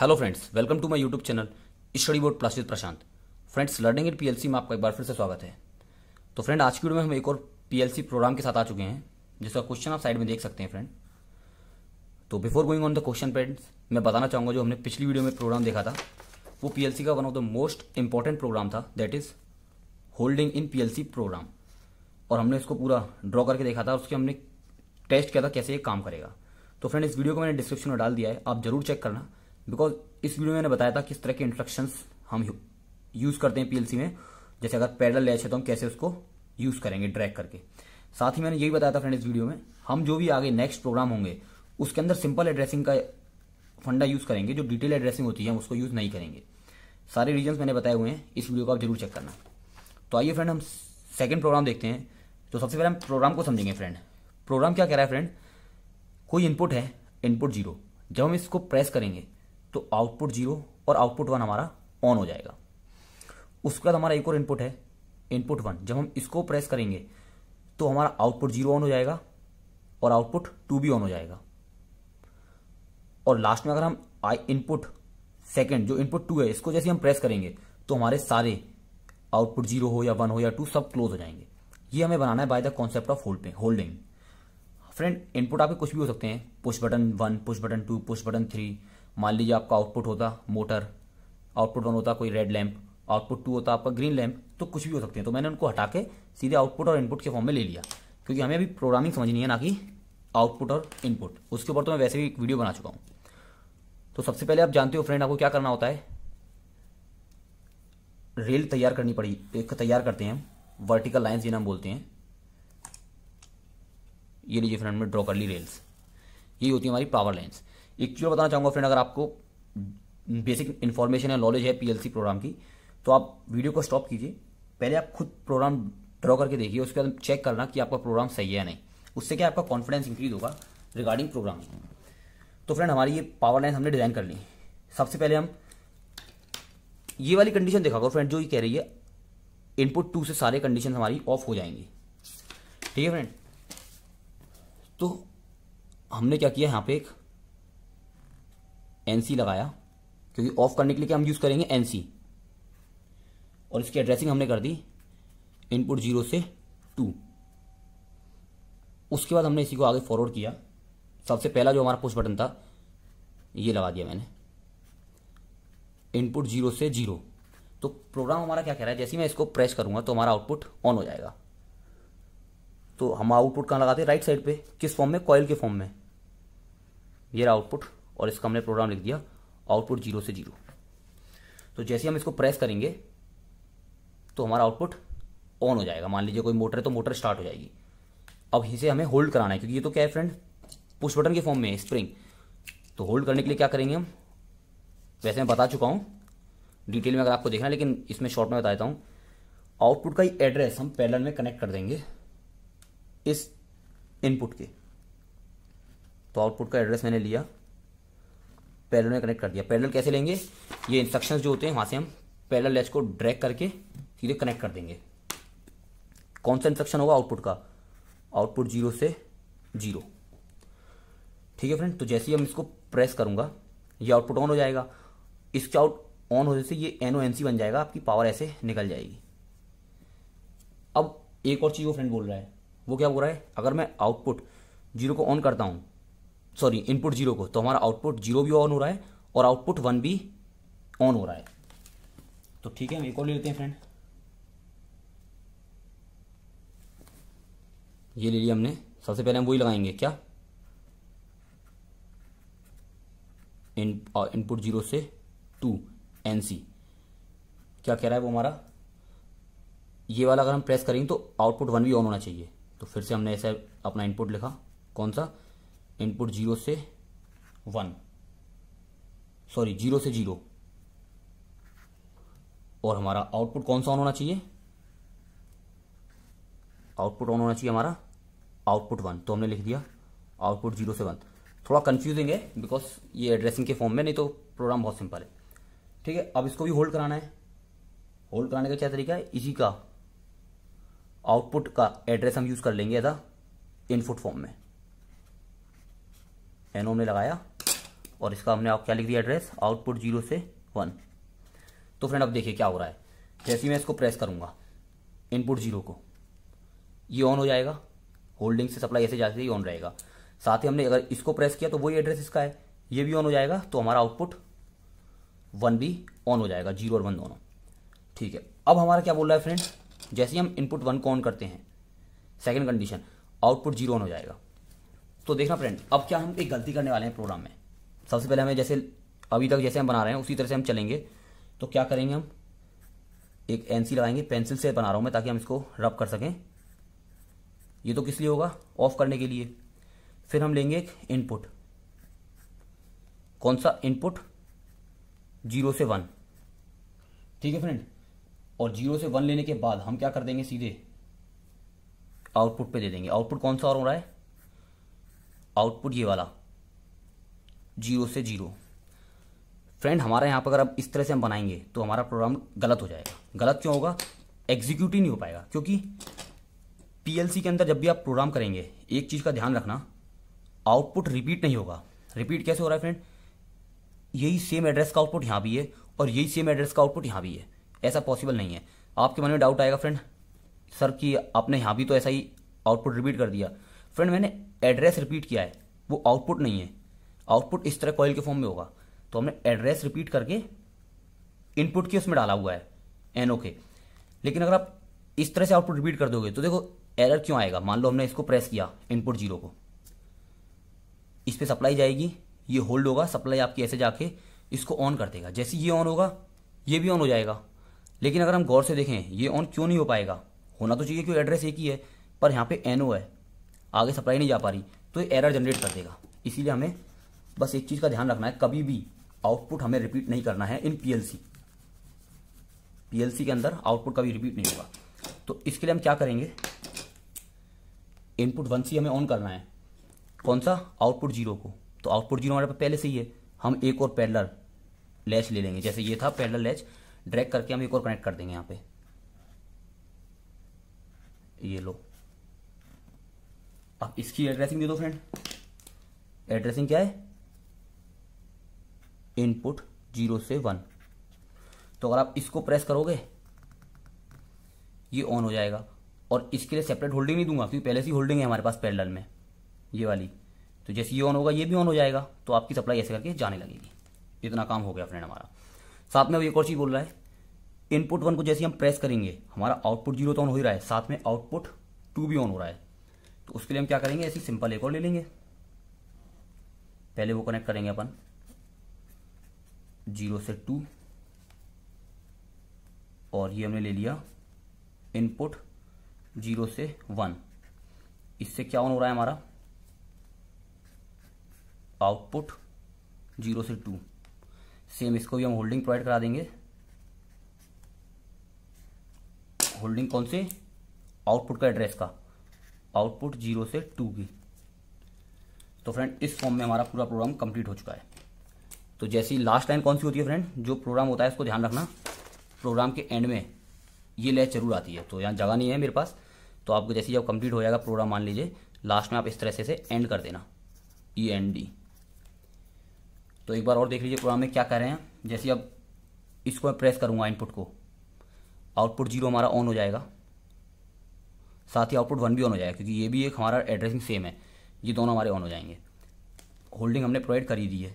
hello friends welcome to my YouTube channel study board plus with Prashant friends learning at PLC में आपका एक बार फिर से स्वागत है तो फ्रेंड आज की वीडियो में हम एक और पीएलसी प्रोग्राम के साथ आ चुके हैं जिसका क्वेश्चन आप साइड में देख सकते हैं फ्रेंड तो before going on the question friends मैं बताना चाहूंगा जो हमने पिछली वीडियो में प्रोग्राम देखा था वो पीएलसी का one of the most important program था that is holding in PLC program और हमने इसको पूरा ड्रॉ करके देखा था और उसके हमने टेस्ट किया था कैसे ये काम करेगा तो फ्रेंड इस वीडियो को मैंने डिस्क्रिप्शन में डाल दिया है आप जरूर चेक करना बिकॉज इस वीडियो में मैंने बताया था किस तरह के इंस्ट्रक्शन हम यूज करते हैं पीएलसी में जैसे अगर पैरल लैच है तो हम कैसे उसको यूज करेंगे ड्रैग करके साथ ही मैंने यही बताया था फ्रेंड इस वीडियो में हम जो भी आगे नेक्स्ट प्रोग्राम होंगे उसके अंदर सिंपल एड्रेसिंग का फंडा यूज करेंगे जो डिटेल एड्रेसिंग होती है हम उसको यूज नहीं करेंगे सारे रीजन मैंने बताए हुए हैं इस वीडियो को आप जरूर चेक करना तो आइए फ्रेंड हम सेकेंड प्रोग्राम देखते हैं तो सबसे पहले हम प्रोग्राम को समझेंगे फ्रेंड प्रोग्राम क्या कह रहा है फ्रेंड कोई इनपुट है इनपुट जीरो जब हम इसको प्रेस करेंगे तो आउटपुट जीरो और आउटपुट वन हमारा ऑन हो जाएगा उसके बाद हमारा एक और इनपुट है इनपुट वन जब हम इसको प्रेस करेंगे तो हमारा आउटपुट जीरो ऑन हो जाएगा और आउटपुट टू भी ऑन हो जाएगा और लास्ट में अगर हम आई इनपुट सेकेंड जो इनपुट टू है इसको जैसे हम प्रेस करेंगे तो हमारे सारे आउटपुट जीरो हो या वन हो या टू सब क्लोज हो जाएंगे ये हमें बनाना है by the concept of holding friend input आपके कुछ भी हो सकते हैं push button one push button two push button three मान लीजिए आपका आउटपुट होता मोटर आउटपुट वन होता कोई रेड लैंप आउटपुट टू होता आपका ग्रीन लैंप तो कुछ भी हो सकते हैं तो मैंने उनको हटा के सीधे आउटपुट और इनपुट के फॉर्म में ले लिया क्योंकि हमें अभी प्रोग्रामिंग समझनी है ना कि आउटपुट और इनपुट उसके ऊपर तो मैं वैसे भी एक वीडियो बना चुका हूं तो सबसे पहले आप जानते हो फ्रेंड आपको क्या करना होता है रेल तैयार करनी पड़ी एक तैयार करते हैं हम वर्टिकल लाइन्स जिन्हें हम बोलते हैं ये लीजिए फ्रेंड में ड्रॉ कर ली रेल्स ये होती है हमारी पावर लाइन्स एक चीज़ बताना चाहूंगा फ्रेंड अगर आपको बेसिक इन्फॉर्मेशन या नॉलेज है पीएलसी प्रोग्राम की तो आप वीडियो को स्टॉप कीजिए पहले आप खुद प्रोग्राम ड्रॉ करके देखिए उसके बाद चेक करना कि आपका प्रोग्राम सही है या नहीं उससे क्या आपका कॉन्फिडेंस इंक्रीज होगा रिगार्डिंग प्रोग्राम तो फ्रेंड हमारी ये पावर लाइन हमने डिजाइन कर ली सबसे पहले हम ये वाली कंडीशन देखा करो फ्रेंड जो ये कह रही है इनपुट टू से सारे कंडीशन हमारी ऑफ हो जाएंगी ठीक है फ्रेंड तो हमने क्या किया यहाँ पे एक एन सी लगाया क्योंकि ऑफ करने के लिए हम यूज़ करेंगे एन सी और इसकी एड्रेसिंग हमने कर दी इनपुट जीरो से टू उसके बाद हमने इसी को आगे फॉरवर्ड किया सबसे पहला जो हमारा पुश बटन था ये लगा दिया मैंने इनपुट जीरो से जीरो तो प्रोग्राम हमारा क्या कह रहा है जैसे मैं इसको प्रेस करूंगा तो हमारा आउटपुट ऑन हो जाएगा तो हम आउटपुट कहाँ लगाते हैं राइट साइड पे किस फॉर्म में कॉयल के फॉर्म में ये रहा आउटपुट और इसका हमने प्रोग्राम लिख दिया आउटपुट जीरो से जीरो तो जैसे हम इसको प्रेस करेंगे तो हमारा आउटपुट ऑन हो जाएगा मान लीजिए कोई मोटर है तो मोटर स्टार्ट हो जाएगी अब इसे हमें होल्ड कराना है क्योंकि ये तो क्या है फ्रेंड पुश बटन के फॉर्म में है स्प्रिंग तो होल्ड करने के लिए क्या करेंगे हम वैसे मैं बता चुका हूँ डिटेल में अगर आपको देखना है लेकिन इसमें शॉर्ट में बता देता हूँ आउटपुट का ही एड्रेस हम पैनल में कनेक्ट कर देंगे इस इनपुट के तो आउटपुट का एड्रेस मैंने लिया पैरल में कनेक्ट कर दिया पैरल कैसे लेंगे ये इंस्ट्रक्शंस जो होते हैं वहां से हम पैरल लेच को ड्रैग करके सीधे कनेक्ट कर देंगे कौन सा इंस्ट्रक्शन होगा आउटपुट का आउटपुट जीरो से जीरो ठीक है फ्रेंड तो जैसे ही हम इसको प्रेस करूंगा ये आउटपुट ऑन हो जाएगा इसके आउट ऑन होने से ये एनओ एन सी बन जाएगा आपकी पावर ऐसे निकल जाएगी अब एक और चीज़ वो फ्रेंड बोल रहा है वो क्या बोल रहा है अगर मैं आउटपुट जीरो को ऑन करता हूं सॉरी इनपुट जीरो को तो हमारा आउटपुट जीरो भी ऑन हो रहा है और आउटपुट वन भी ऑन हो रहा है तो ठीक है हम एक और ले लेते हैं फ्रेंड ये ले लिया हमने सबसे पहले हम वही लगाएंगे क्या इन इनपुट जीरो से टू एन सी क्या कह रहा है वो हमारा ये वाला अगर हम प्रेस करेंगे तो आउटपुट वन भी ऑन होना चाहिए तो फिर से हमने ऐसा अपना इनपुट लिखा कौन सा इनपुट जीरो से वन सॉरी जीरो से जीरो और हमारा आउटपुट कौन सा ऑन होना चाहिए आउटपुट ऑन होना चाहिए हमारा आउटपुट वन तो हमने लिख दिया आउटपुट जीरो से वन थोड़ा कंफ्यूजिंग है बिकॉज ये एड्रेसिंग के फॉर्म में नहीं तो प्रोग्राम बहुत सिंपल है ठीक है अब इसको भी होल्ड कराना है होल्ड कराने का क्या तरीका है इसी का आउटपुट का एड्रेस हम यूज कर लेंगे एज अ इनपुट फॉर्म में एन ओम ने लगाया और इसका हमने आप क्या लिख दिया एड्रेस आउटपुट जीरो से वन तो फ्रेंड अब देखिए क्या हो रहा है जैसे मैं इसको प्रेस करूँगा इनपुट जीरो को ये ऑन हो जाएगा होल्डिंग से सप्लाई ऐसे जाते ही ऑन रहेगा साथ ही हमने अगर इसको प्रेस किया तो वही एड्रेस इसका है ये भी ऑन हो जाएगा तो हमारा आउटपुट वन भी ऑन हो जाएगा जीरो और वन दोनों ठीक है अब हमारा क्या बोल रहा है फ्रेंड जैसे ही हम इनपुट वन को ऑन करते हैं second condition output zero on हो जाएगा तो देखना फ्रेंड अब क्या हम एक गलती करने वाले हैं प्रोग्राम में सबसे पहले हमें जैसे अभी तक जैसे हम बना रहे हैं उसी तरह से हम चलेंगे तो क्या करेंगे हम एक एन लगाएंगे पेंसिल से बना रहा हूँ मैं ताकि हम इसको रब कर सकें ये तो किस लिए होगा ऑफ करने के लिए फिर हम लेंगे एक इनपुट कौन सा इनपुट जीरो से वन ठीक है फ्रेंड और जीरो से वन लेने के बाद हम क्या कर देंगे सीधे आउटपुट पे दे देंगे आउटपुट कौन सा और हो रहा है आउटपुट ये वाला जीरो से जीरो फ्रेंड हमारा यहाँ पर अगर अब इस तरह से हम बनाएंगे तो हमारा प्रोग्राम गलत हो जाएगा गलत क्यों होगा एग्जीक्यूट ही नहीं हो पाएगा क्योंकि पीएलसी के अंदर जब भी आप प्रोग्राम करेंगे एक चीज़ का ध्यान रखना आउटपुट रिपीट नहीं होगा रिपीट कैसे हो रहा है फ्रेंड यही सेम एड्रेस का आउटपुट यहाँ भी है और यही सेम एड्रेस का आउटपुट यहाँ भी है ऐसा पॉसिबल नहीं है आपके मन में डाउट आएगा फ्रेंड सर कि आपने यहाँ भी तो ऐसा ही आउटपुट रिपीट कर दिया फ्रेंड मैंने एड्रेस रिपीट किया है वो आउटपुट नहीं है आउटपुट इस तरह कॉइल के फॉर्म में होगा तो हमने एड्रेस रिपीट करके इनपुट के उसमें डाला हुआ है एन ओके लेकिन अगर आप इस तरह से आउटपुट रिपीट कर दोगे तो देखो एरर क्यों आएगा मान लो हमने इसको प्रेस किया इनपुट जीरो को इस पर सप्लाई जाएगी ये होल्ड होगा सप्लाई आपकी ऐसे जाके इसको ऑन कर देगा जैसे ये ऑन होगा ये भी ऑन हो जाएगा लेकिन अगर हम गौर से देखें ये ऑन क्यों नहीं हो पाएगा होना तो चाहिए क्यों एड्रेस एक ही है पर यहाँ पे एनओ है आगे सप्लाई नहीं जा पा रही तो एरर जनरेट कर देगा इसीलिए हमें बस एक चीज़ का ध्यान रखना है कभी भी आउटपुट हमें रिपीट नहीं करना है इन पीएलसी पीएलसी के अंदर आउटपुट कभी रिपीट नहीं होगा तो इसके लिए हम क्या करेंगे इनपुट वन सी हमें ऑन करना है कौन सा आउटपुट जीरो को तो आउटपुट जीरो हमारे पास पहले से ही है हम एक और पैरलर लैच ले लेंगे जैसे ये था पैरलर लैच ड्रैग करके हम एक और कनेक्ट कर देंगे यहाँ पे ये लो अब इसकी एड्रेसिंग दे दो फ्रेंड एड्रेसिंग क्या है इनपुट जीरो से वन तो अगर आप इसको प्रेस करोगे ये ऑन हो जाएगा और इसके लिए सेपरेट होल्डिंग नहीं दूंगा क्योंकि पहले से होल्डिंग है हमारे पास पैरेलल में ये वाली तो जैसे ये ऑन होगा ये भी ऑन हो जाएगा तो आपकी सप्लाई ऐसे करके जाने लगेगी इतना काम हो गया फ्रेंड हमारा साथ में अब एक और चीज़ बोल रहा है इनपुट वन को जैसे हम प्रेस करेंगे हमारा आउटपुट जीरो तो ऑन हो ही रहा है साथ में आउटपुट टू भी ऑन हो रहा है तो उसके लिए हम क्या करेंगे ऐसी सिंपल एक और ले लेंगे पहले वो कनेक्ट करेंगे अपन जीरो से टू और ये हमने ले लिया इनपुट जीरो से वन इससे क्या ऑन हो रहा है हमारा आउटपुट जीरो से टू सेम इसको भी हम होल्डिंग प्रोवाइड करा देंगे होल्डिंग कौन से आउटपुट का एड्रेस का आउटपुट जीरो से टू की तो फ्रेंड इस फॉर्म में हमारा पूरा प्रोग्राम कंप्लीट हो चुका है तो जैसी लास्ट लाइन कौन सी होती है फ्रेंड जो प्रोग्राम होता है इसको ध्यान रखना प्रोग्राम के एंड में ये लय जरूर आती है तो यहाँ जगह नहीं है मेरे पास तो आपको जैसे जब कंप्लीट हो जाएगा प्रोग्राम मान लीजिए लास्ट में आप इस तरह से, एंड कर देना ई एन डी तो एक बार और देख लीजिए प्रोग्राम में क्या कर रहे हैं जैसे अब इसको मैं प्रेस करूँगा इनपुट को आउटपुट जीरो हमारा ऑन हो जाएगा साथ ही आउटपुट वन भी ऑन हो जाएगा क्योंकि ये भी एक हमारा एड्रेसिंग सेम है ये दोनों हमारे ऑन हो जाएंगे होल्डिंग हमने प्रोवाइड कर ही दी है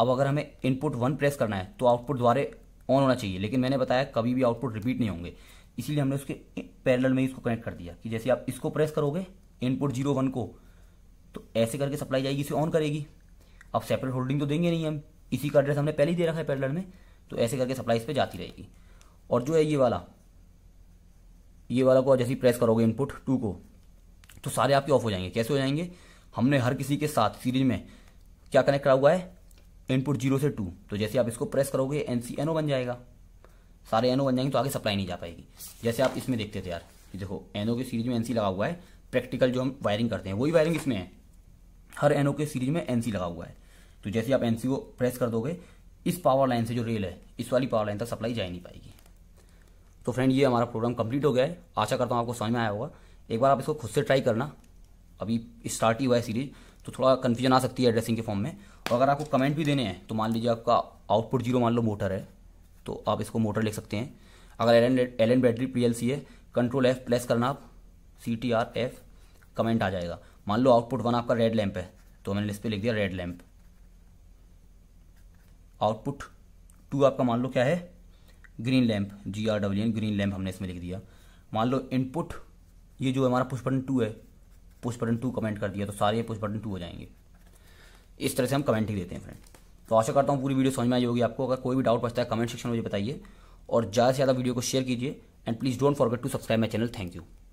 अब अगर हमें इनपुट वन प्रेस करना है तो आउटपुट द्वारे ऑन होना चाहिए लेकिन मैंने बताया कभी भी आउटपुट रिपीट नहीं होंगे इसीलिए हमने उसके पैरेलल में ही इसको कनेक्ट कर दिया कि जैसे आप इसको प्रेस करोगे इनपुट जीरो वन को तो ऐसे करके सप्लाई जाएगी इसे ऑन करेगी अब सेपरेट होल्डिंग तो देंगे नहीं हम इसी का एड्रेस हमने पहले ही दे रखा है पैरेलल में तो ऐसे करके सप्लाई इस पर जाती रहेगी और जो है ये वाला ये वाला को जैसे ही प्रेस करोगे इनपुट टू को तो सारे आपके ऑफ हो जाएंगे कैसे हो जाएंगे हमने हर किसी के साथ सीरीज में क्या कनेक्ट करा हुआ है इनपुट जीरो से टू तो जैसे आप इसको प्रेस करोगे एन सी एन ओ बन जाएगा सारे एन ओ बन जाएंगे तो आगे सप्लाई नहीं जा पाएगी जैसे आप इसमें देखते थे यार देखो एन ओ सीरीज में एन सी लगा हुआ है प्रैक्टिकल जो हम वायरिंग करते हैं वही वायरिंग इसमें है हर एन ओ के सीरीज में एन सी लगा हुआ है तो जैसे आप एन सी को प्रेस कर दोगे इस पावर लाइन से जो रेल है इस वाली पावर लाइन तक सप्लाई जा नहीं पाएगी तो फ्रेंड ये हमारा प्रोग्राम कंप्लीट हो गया है आशा करता हूँ आपको समझ में आया होगा एक बार आप इसको खुद से ट्राई करना अभी स्टार्ट ही हुआ है सीरीज तो थोड़ा कन्फ्यूजन आ सकती है एड्रेसिंग के फॉर्म में और अगर आपको कमेंट भी देने हैं तो मान लीजिए आपका आउटपुट जीरो मान लो मोटर है तो आप इसको मोटर लिख सकते हैं अगर L N L N battery P L C है कंट्रोल एफ प्लेस करना आप C T R F comment आ जाएगा मान लो आउटपुट वन आपका रेड लैंप है तो मैंने इस पर लिख दिया रेड लैंप आउटपुट टू आपका मान लो क्या है green lamp G R W N green lamp हमने इसमें लिख दिया मान लो इनपुट ये जो हमारा पुश बटन टू है पुश बटन टू कमेंट कर दिया तो सारे पुश बटन टू हो जाएंगे इस तरह से हम कमेंट ही देते हैं फ्रेंड तो आशा करता हूँ पूरी वीडियो समझ में आई होगी आपको अगर कोई भी डाउट बचता है कमेंट सेक्शन में मुझे बताइए और ज़्यादा से ज़्यादा वीडियो को शेयर कीजिए and please don't forget to subscribe my channel thank you